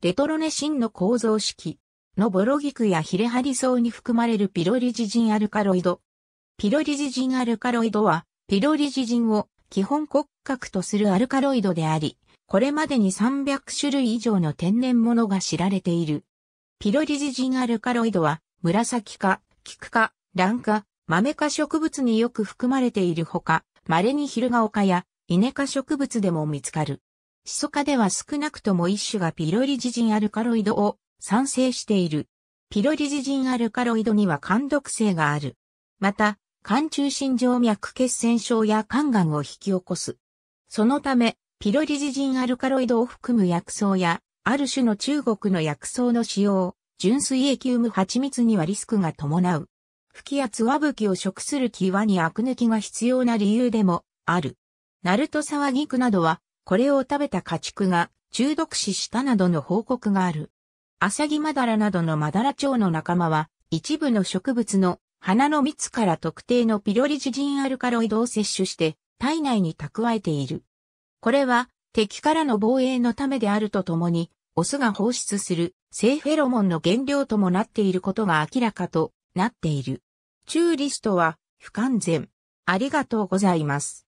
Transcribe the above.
レトロネシンの構造式のボロギクやヒレハリソウに含まれるピロリジジンアルカロイド。ピロリジジンアルカロイドは、ピロリジジンを基本骨格とするアルカロイドであり、これまでに300種類以上の天然物が知られている。ピロリジジンアルカロイドは、紫化、菊化、卵化、豆化植物によく含まれているほか、稀にヒルガオカやイネ植物でも見つかる。シソ科では少なくとも一種がピロリジジンアルカロイドを産生している。ピロリジジンアルカロイドには肝毒性がある。また、肝中心静脈血栓症や肝がんを引き起こす。そのため、ピロリジジンアルカロイドを含む薬草や、ある種の中国の薬草の使用、純水液ウム蜂蜜にはリスクが伴う。吹きやつわぶきを食する際にアク抜きが必要な理由でもある。ナルトサワギクなどはこれを食べた家畜が中毒死したなどの報告がある。アサギマダラなどのマダラ蝶の仲間は、一部の植物の花の蜜から特定のピロリジジンアルカロイドを摂取して体内に蓄えている。これは敵からの防衛のためであるとともに、オスが放出する性フェロモンの原料ともなっていることが明らかとなっている。チューリストは不完全。ありがとうございます。